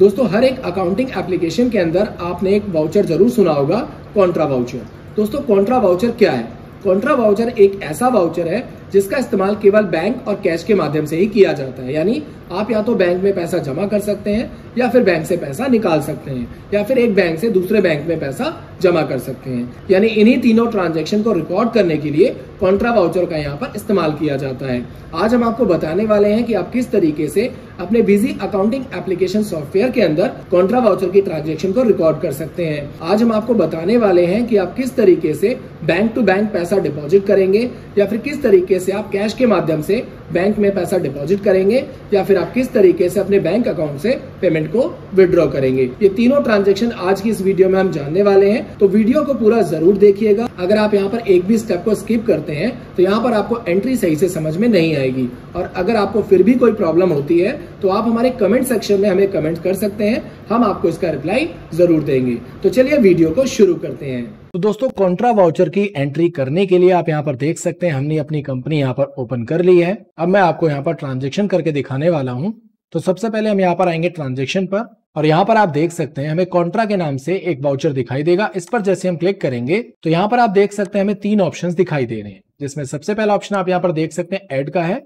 दोस्तों हर एक accounting application के अंदर आपने एक वाउचर जरूर सुना होगा कॉन्ट्रा वाउचर दोस्तों कॉन्ट्रा वाउचर क्या है कॉन्ट्रा वाउचर एक ऐसा वाउचर है जिसका इस्तेमाल केवल बैंक और कैश के माध्यम से ही किया जाता है यानी आप या तो बैंक में पैसा जमा कर सकते हैं या फिर बैंक से पैसा निकाल सकते हैं या फिर एक बैंक से दूसरे बैंक में पैसा जमा कर सकते हैं यानी इन्हीं तीनों ट्रांजेक्शन को रिकॉर्ड करने के लिए कॉन्ट्रा वाउचर का यहाँ पर इस्तेमाल किया जाता है आज हम आपको बताने वाले हैं कि आप किस तरीके से अपने बिजी अकाउंटिंग एप्लीकेशन सॉफ्टवेयर के अंदर कॉन्ट्रा वाउचर की ट्रांजेक्शन को रिकॉर्ड कर सकते हैं आज हम आपको बताने वाले हैं कि आप किस तरीके से बैंक टू बैंक पैसा डिपॉजिट करेंगे या फिर किस तरीके तरीके से आप कैश के माध्यम से बैंक में पैसा डिपॉजिट करेंगे या फिर आप किस तरीके से अपने बैंक अकाउंट से पेमेंट को विड्रॉ करेंगे ये तीनों ट्रांजेक्शन आज की इस वीडियो में हम जानने वाले हैं तो वीडियो को पूरा जरूर देखिएगा अगर आप यहाँ पर एक भी स्टेप को स्किप करते हैं तो यहाँ पर आपको एंट्री सही से समझ में नहीं आएगी और अगर आपको फिर भी कोई प्रॉब्लम होती है तो आप हमारे कमेंट सेक्शन में हमें कमेंट कर सकते हैं हम आपको इसका रिप्लाई जरूर देंगे तो चलिए वीडियो को शुरू करते हैं तो दोस्तों कॉन्ट्रा वाउचर की एंट्री करने के लिए आप यहाँ पर देख सकते हैं हमने अपनी कंपनी यहाँ पर ओपन कर ली है अब मैं आपको यहाँ पर ट्रांजेक्शन करके दिखाने वाला हूँ तो सबसे पहले हम यहाँ पर आएंगे ट्रांजेक्शन पर और यहाँ पर आप देख सकते हैं हमें कॉन्ट्रा के नाम से एक वाउचर दिखाई देगा इस पर जैसे हम क्लिक करेंगे तो यहाँ पर आप देख सकते हैं हमें तीन ऑप्शन दिखाई दे रहे हैं जिसमें सबसे पहला ऑप्शन आप यहाँ पर देख सकते हैं एड का है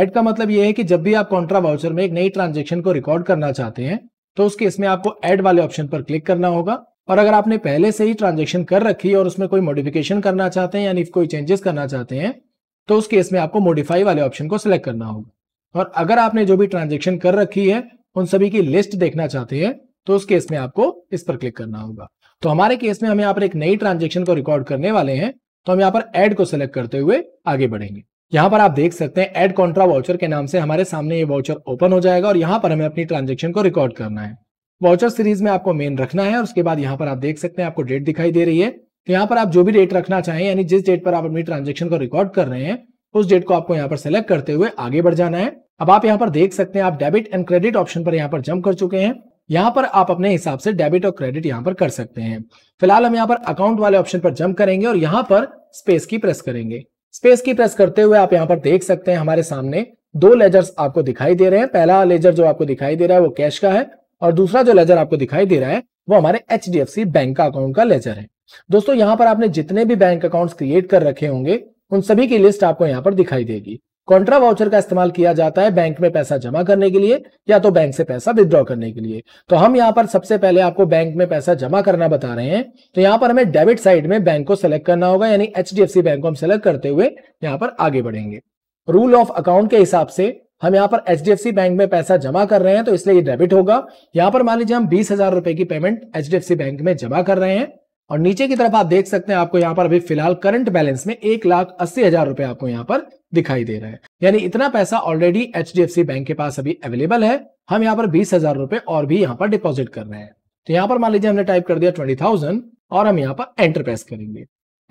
एड का मतलब ये है कि जब भी आप कॉन्ट्रा वाउचर में एक नई ट्रांजेक्शन को रिकॉर्ड करना चाहते हैं तो उसके इसमें आपको एड वाले ऑप्शन पर क्लिक करना होगा और अगर आपने पहले से ही ट्रांजेक्शन कर रखी है और उसमें कोई मॉडिफिकेशन करना चाहते हैं यानी कोई चेंजेस करना चाहते हैं तो उस केस में आपको मॉडिफाई वाले ऑप्शन को सिलेक्ट करना होगा और अगर आपने जो भी ट्रांजेक्शन कर रखी है उन सभी की लिस्ट देखना चाहते हैं तो उस केस में आपको इस पर क्लिक करना होगा तो हमारे केस में हम यहाँ पर एक नई ट्रांजेक्शन को रिकॉर्ड करने वाले हैं तो हम यहाँ पर एड को सिलेक्ट करते हुए आगे बढ़ेंगे यहाँ पर आप देख सकते हैं एड कॉन्ट्रा वाउचर के नाम से हमारे सामने ये वाउचर ओपन हो जाएगा और यहाँ पर हमें अपनी ट्रांजेक्शन को रिकॉर्ड करना है वाउचर सीरीज में आपको मेन रखना है और उसके बाद यहाँ पर आप देख सकते हैं आपको डेट दिखाई दे रही है तो यहाँ पर आप जो भी डेट रखना चाहें यानी जिस डेट पर आप अपनी ट्रांजेक्शन को रिकॉर्ड कर रहे हैं उस डेट को आपको यहाँ पर सेलेक्ट करते हुए आगे बढ़ जाना है अब आप यहाँ पर देख सकते हैं आप डेबिट एंड क्रेडिट ऑप्शन पर यहाँ पर जम कर चुके हैं यहाँ पर आप अपने हिसाब से डेबिट और क्रेडिट यहाँ पर कर सकते हैं फिलहाल हम यहाँ पर अकाउंट वाले ऑप्शन पर जम करेंगे और यहाँ पर स्पेस की प्रेस करेंगे स्पेस की प्रेस करते हुए आप यहाँ पर देख सकते हैं हमारे सामने दो लेजर्स आपको दिखाई दे रहे हैं पहला लेजर जो आपको दिखाई दे रहा है वो कैश का है और दूसरा जो लेजर आपको दिखाई दे रहा है वो हमारे एच बैंक का अकाउंट का लेजर है दोस्तों यहाँ पर आपने जितने भी बैंक अकाउंट क्रिएट कर रखे होंगे उन सभी की लिस्ट आपको यहाँ पर दिखाई देगी कॉन्ट्रा वाउचर का इस्तेमाल किया जाता है बैंक में पैसा जमा करने के लिए या तो बैंक से पैसा विद्रॉ करने के लिए तो हम यहाँ पर सबसे पहले आपको बैंक में पैसा जमा करना बता रहे हैं तो यहाँ पर हमें डेबिट साइड में बैंक को सेलेक्ट करना होगा यानी एच बैंक को हम सेलेक्ट करते हुए यहाँ पर आगे बढ़ेंगे रूल ऑफ अकाउंट के हिसाब से हम यहाँ पर एच बैंक में पैसा जमा कर रहे हैं तो इसलिए ये डेबिट होगा यहाँ पर मान लीजिए हम बीस हजार रुपए की पेमेंट एच बैंक में जमा कर रहे हैं और नीचे की तरफ आप देख सकते हैं आपको यहाँ पर अभी फिलहाल करंट बैलेंस में एक लाख अस्सी हजार रुपए आपको यहाँ पर दिखाई दे रहा है यानी इतना पैसा ऑलरेडी एच बैंक के पास अभी अवेलेबल है हम यहाँ पर बीस हजार रुपए और भी यहाँ पर डिपोजिट कर रहे हैं तो यहाँ पर मान लीजिए हमने टाइप कर दिया ट्वेंटी थाउजेंड और हम यहाँ पर एंटर करेंगे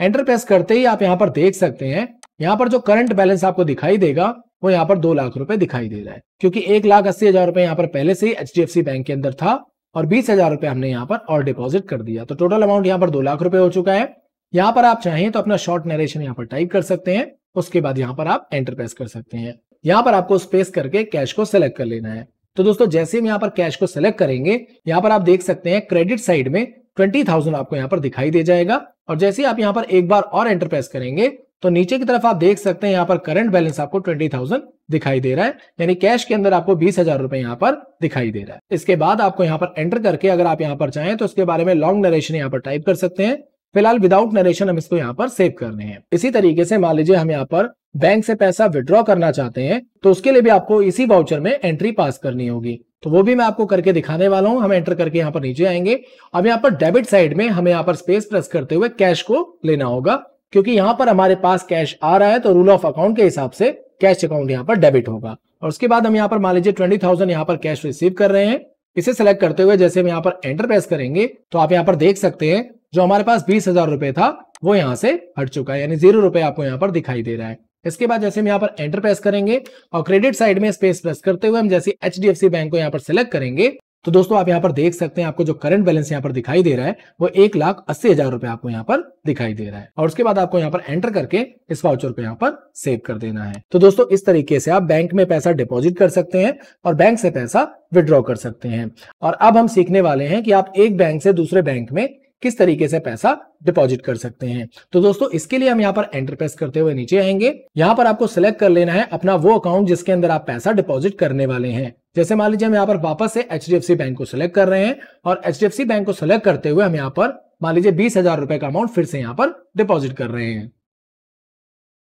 एंटर करते ही आप यहाँ पर देख सकते हैं यहाँ पर जो करंट बैलेंस आपको दिखाई देगा वो यहाँ पर दो लाख रुपए दिखाई दे रहा है क्योंकि एक लाख अस्सी हजार रुपए यहाँ पर पहले से ही एच बैंक के अंदर था और बीस हजार रुपए हमने यहाँ पर और डिपॉजिट कर दिया तो टोटल अमाउंट यहाँ पर दो लाख रुपए हो चुका है यहाँ पर आप चाहें तो अपना शॉर्ट नरेशन यहाँ पर टाइप कर सकते हैं उसके बाद यहाँ पर आप एंटर प्रेस कर सकते हैं यहाँ पर आपको स्पेस करके कैश को सिलेक्ट कर लेना है तो दोस्तों जैसे हम यहाँ पर कैश को सिलेक्ट करेंगे यहाँ पर आप देख सकते हैं क्रेडिट साइड में ट्वेंटी थाउजेंड आपको यहाँ पर दिखाई दे जाएगा और जैसे आप यहाँ पर एक बार और एंटर प्रेस करेंगे तो नीचे की तरफ आप देख सकते हैं यहाँ पर करंट बैलेंस आपको ट्वेंटी थाउजेंड दिखाई दे रहा है यानी कैश के अंदर आपको बीस हजार रुपए यहाँ पर दिखाई दे रहा है इसके बाद आपको यहाँ पर एंटर करके अगर आप यहाँ पर चाहें तो उसके बारे में लॉन्ग नरेशन यहाँ पर टाइप कर सकते हैं फिलहाल विदाउट नरेशन हम इसको यहाँ पर सेव करने हैं इसी तरीके से मान लीजिए हम यहाँ पर बैंक से पैसा विड्रॉ करना चाहते हैं तो उसके लिए भी आपको इसी वाउचर में एंट्री पास करनी होगी तो वो भी मैं आपको करके दिखाने वाला हूं हम एंटर करके यहाँ पर नीचे आएंगे अब यहाँ पर डेबिट साइड में हमें यहाँ पर स्पेस प्रेस करते हुए कैश को लेना होगा क्योंकि यहां पर हमारे पास कैश आ रहा है तो रूल ऑफ अकाउंट के हिसाब से कैश अकाउंट यहाँ पर डेबिट होगा और उसके बाद हम यहाँ पर मान लीजिए ट्वेंटी थाउजेंड यहाँ पर कैश रिसीव कर रहे हैं इसे सेलेक्ट करते हुए जैसे हम यहाँ पर एंटर प्रेस करेंगे तो आप यहाँ पर देख सकते हैं जो हमारे पास बीस हजार रुपए था वो यहाँ से हट चुका है यानी जीरो रुपए आपको यहाँ पर दिखाई दे रहा है इसके बाद जैसे हम यहाँ पर एंटर प्रेस करेंगे और क्रेडिट साइड में स्पेस प्रेस करते हुए हम जैसे एच बैंक को यहाँ पर सिलेक्ट करेंगे तो दोस्तों आप यहाँ पर देख सकते हैं आपको जो करंट बैलेंस यहाँ पर दिखाई दे रहा है वो एक लाख अस्सी हजार रुपए आपको यहाँ पर दिखाई दे रहा है और उसके बाद आपको यहाँ पर एंटर करके इस वाउचर को यहाँ पर सेव कर देना है तो दोस्तों इस तरीके से आप बैंक में पैसा डिपॉजिट कर सकते हैं और बैंक से पैसा विड्रॉ कर सकते हैं और अब हम सीखने वाले हैं कि आप एक बैंक से दूसरे बैंक में किस तरीके से पैसा डिपॉजिट कर सकते हैं तो दोस्तों इसके लिए हम यहाँ पर एंटर प्रेस करते हुए नीचे आएंगे यहाँ पर आपको सिलेक्ट कर लेना है अपना वो अकाउंट जिसके अंदर आप पैसा डिपॉजिट करने वाले हैं जैसे मान लीजिए हम यहाँ पर वापस से एच बैंक को सिलेक्ट कर रहे हैं और एच बैंक को सिलेक्ट करते हुए हम यहाँ पर मान लीजिए बीस हजार रुपए का अमाउंट फिर से यहाँ पर डिपॉजिट कर रहे हैं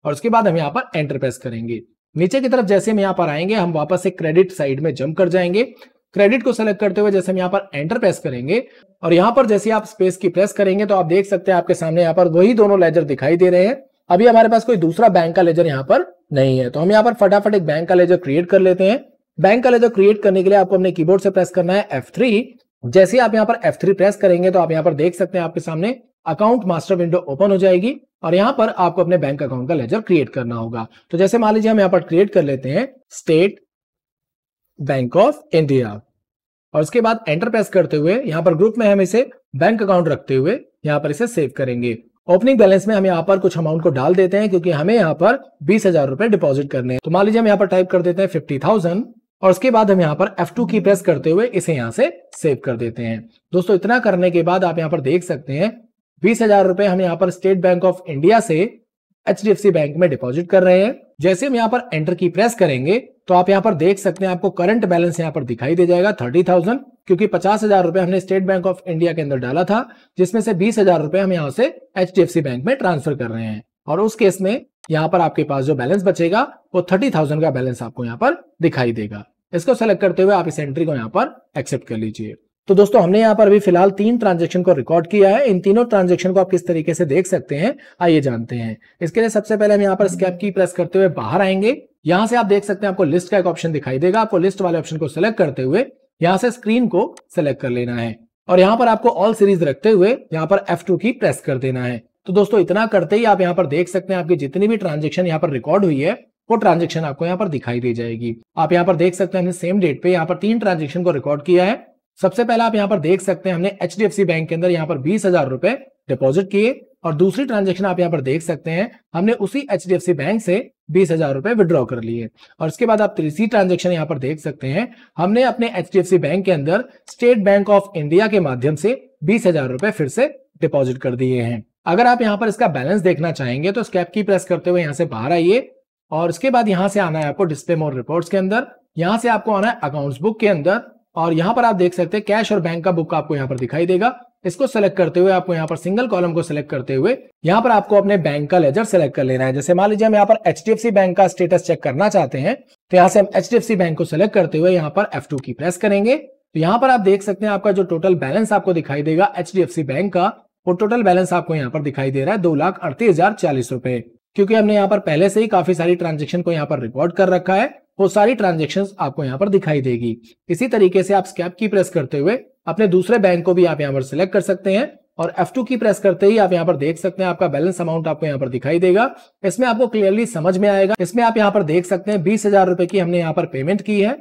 और उसके बाद हम यहाँ पर एंटर प्रेस करेंगे नीचे की तरफ जैसे हम यहाँ पर आएंगे हम वापस से क्रेडिट साइड में जम कर जाएंगे क्रेडिट को सिलेक्ट करते हुए जैसे हम यहाँ पर एंटर प्रेस करेंगे और यहाँ पर जैसे आप स्पेस की प्रेस करेंगे तो आप देख सकते हैं आपके सामने यहाँ पर वही दोनों लेजर दिखाई दे रहे हैं अभी हमारे पास कोई दूसरा बैंक का लेजर यहाँ पर नहीं है तो हम यहाँ पर फटाफट एक बैंक का लेजर क्रिएट कर लेते हैं बैंक का लेजर क्रिएट करने के लिए आपको अपने कीबोर्ड से प्रेस करना है F3 जैसे आप यहाँ पर F3 प्रेस करेंगे तो आप यहाँ पर देख सकते हैं आपके सामने अकाउंट मास्टर विंडो ओपन हो जाएगी और यहाँ पर आपको अपने बैंक अकाउंट का लेजर क्रिएट करना होगा तो जैसे मान लीजिए हम यहाँ पर क्रिएट कर लेते हैं स्टेट बैंक ऑफ इंडिया और उसके बाद एंटर प्रेस करते हुए यहाँ पर ग्रुप में हम इसे बैंक अकाउंट रखते हुए यहाँ पर इसे सेव करेंगे ओपनिंग बैलेंस में हम यहाँ पर कुछ अमाउंट को डाल देते हैं क्योंकि हमें यहाँ पर बीस हजार रुपए डिपॉजिट करने हैं तो मान लीजिए हम यहाँ पर टाइप कर देते हैं फिफ्टी थाउजेंड और उसके बाद हम यहाँ पर F2 की प्रेस करते हुए इसे यहाँ से सेव कर देते हैं दोस्तों इतना करने के बाद आप यहाँ पर देख सकते हैं बीस हजार रुपए हम यहाँ पर स्टेट बैंक ऑफ इंडिया से एच बैंक में डिपॉजिट कर रहे हैं जैसे हम यहाँ पर एंटर की प्रेस करेंगे तो आप यहाँ पर देख सकते हैं आपको करंट बैलेंस यहाँ पर दिखाई दे जाएगा थर्टी थाउजेंड क्योंकि पचास हजार रुपए हमने स्टेट बैंक ऑफ इंडिया के अंदर डाला था जिसमें से बीस हजार रुपए हम यहाँ से एच बैंक में ट्रांसफर कर रहे हैं और उस केस में यहाँ पर आपके पास जो बैलेंस बचेगा वो थर्टी थाउजेंड का बैलेंस आपको यहाँ पर दिखाई देगा इसको सेलेक्ट करते हुए आप इस एंट्री को यहाँ पर एक्सेप्ट कर लीजिए तो दोस्तों हमने यहाँ पर अभी फिलहाल तीन ट्रांजेक्शन को रिकॉर्ड किया है इन तीनों ट्रांजेक्शन को आप किस तरीके से देख सकते हैं आइए जानते हैं इसके लिए सबसे पहले हम यहाँ पर स्कैप की प्रेस करते हुए बाहर आएंगे यहाँ से आप देख सकते हैं आपको लिस्ट का एक ऑप्शन दिखाई देगा आपको लिस्ट वाले ऑप्शन को सिलेक्ट करते हुए यहाँ से स्क्रीन को सिलेक्ट कर लेना है और यहाँ पर आपको ऑल सीरीज रखते हुए यहाँ पर F2 की प्रेस कर देना है तो दोस्तों इतना करते ही आप यहाँ पर देख सकते हैं आपकी जितनी भी ट्रांजेक्शन यहाँ पर रिकॉर्ड हुई है वो ट्रांजेक्शन आपको यहाँ पर दिखाई दी जाएगी आप यहाँ पर देख सकते हैं हमने सेम डेट पे यहाँ पर तीन ट्रांजेक्शन को रिकॉर्ड किया है सबसे पहले आप यहाँ पर देख सकते हैं हमने एच बैंक के अंदर यहाँ पर बीस हजार रुपए डिपोजिट किए और दूसरी ट्रांजेक्शन आप यहाँ पर देख सकते हैं हमने उसी एच बैंक से बीस हजार रुपए विड्रॉ कर लिए और इसके बाद आप तीसरी ट्रांजेक्शन यहाँ पर देख सकते हैं हमने अपने एच बैंक के अंदर स्टेट बैंक ऑफ इंडिया के माध्यम से बीस हजार रुपए फिर से डिपॉजिट कर दिए हैं अगर आप यहाँ पर इसका बैलेंस देखना चाहेंगे तो स्कैप की प्रेस करते हुए यहाँ से बाहर आइए और उसके बाद यहां से आना है आपको डिस्प्ले मोर रिपोर्ट्स के अंदर यहां से आपको आना है अकाउंट्स बुक के अंदर और यहां पर आप देख सकते हैं कैश और बैंक का बुक आपको यहां पर दिखाई देगा इसको सेलेक्ट करते हुए आपको यहाँ पर सिंगल कॉलम को सिलेक्ट करते हुए यहां पर आपको अपने बैंक का लेजर सेलेक्ट कर लेना है जैसे मान लीजिए हम यहाँ पर एच बैंक का स्टेटस चेक करना चाहते हैं तो यहाँ से हम एच बैंक को सिलेक्ट करते हुए यहाँ पर एफ की प्रेस करेंगे तो यहाँ पर आप देख सकते हैं आपका जो टोटल बैलेंस आपको दिखाई देगा एच बैंक का और टोटल बैलेंस आपको यहाँ पर दिखाई दे रहा है दो लाख अड़तीस हजार चालीस रुपए क्योंकि हमने यहाँ पर पहले से ही काफी सारी ट्रांजेक्शन को यहाँ पर रिकॉर्ड कर रखा है वो सारी ट्रांजेक्शन आपको यहाँ पर दिखाई देगी इसी तरीके से आप स्कैप की प्रेस करते हुए अपने दूसरे बैंक को भी आप यहाँ पर सिलेक्ट कर सकते हैं और F2 की प्रेस करते ही आप यहां पर देख सकते हैं आपका बैलेंस अमाउंट आपको यहां पर दिखाई देगा इसमें आपको क्लियरली समझ में आएगा इसमें आप यहां पर देख सकते हैं बीस हजार रुपए की हमने यहां पर पेमेंट की है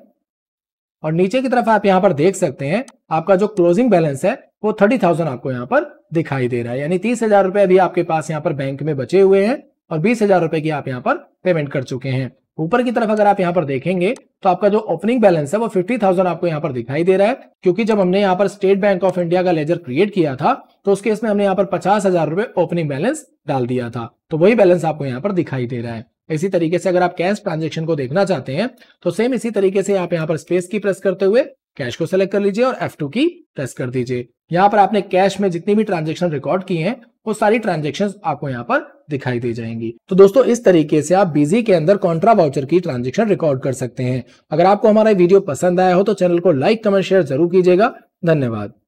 और नीचे की तरफ आप यहां पर देख सकते हैं आपका जो क्लोजिंग बैलेंस है वो थर्टी थाउजेंड आपको यहां पर दिखाई दे रहा है यानी तीस हजार रुपए अभी आपके पास यहाँ पर बैंक में बचे हुए हैं और बीस हजार रुपए की आप यहाँ पर पेमेंट कर चुके हैं ऊपर की तरफ अगर आप यहाँ पर देखेंगे तो आपका जो ओपनिंग बैलेंस है वो फिफ्टी थाउजेंड आपको यहाँ पर दिखाई दे रहा है क्योंकि जब हमने यहाँ पर स्टेट बैंक ऑफ इंडिया का लेजर क्रिएट किया था तो उसके इसमें हमने यहाँ पर पचास हजार रुपए ओपनिंग बैलेंस डाल दिया था तो वही बैलेंस आपको यहाँ पर दिखाई दे रहा है इसी तरीके से अगर आप कैश ट्रांजेक्शन को देखना चाहते हैं तो सेम इसी तरीके से आप यहाँ पर स्पेस की प्रेस करते हुए कैश को सेलेक्ट कर लीजिए और एफ की प्रेस कर दीजिए यहां पर आपने कैश में जितनी भी ट्रांजेक्शन रिकॉर्ड की हैं वो सारी ट्रांजेक्शन आपको यहाँ पर दिखाई दे जाएंगी तो दोस्तों इस तरीके से आप बिजी के अंदर कॉन्ट्रा वाउचर की ट्रांजेक्शन रिकॉर्ड कर सकते हैं अगर आपको हमारा वीडियो पसंद आया हो तो चैनल को लाइक कमेंट शेयर जरूर कीजिएगा धन्यवाद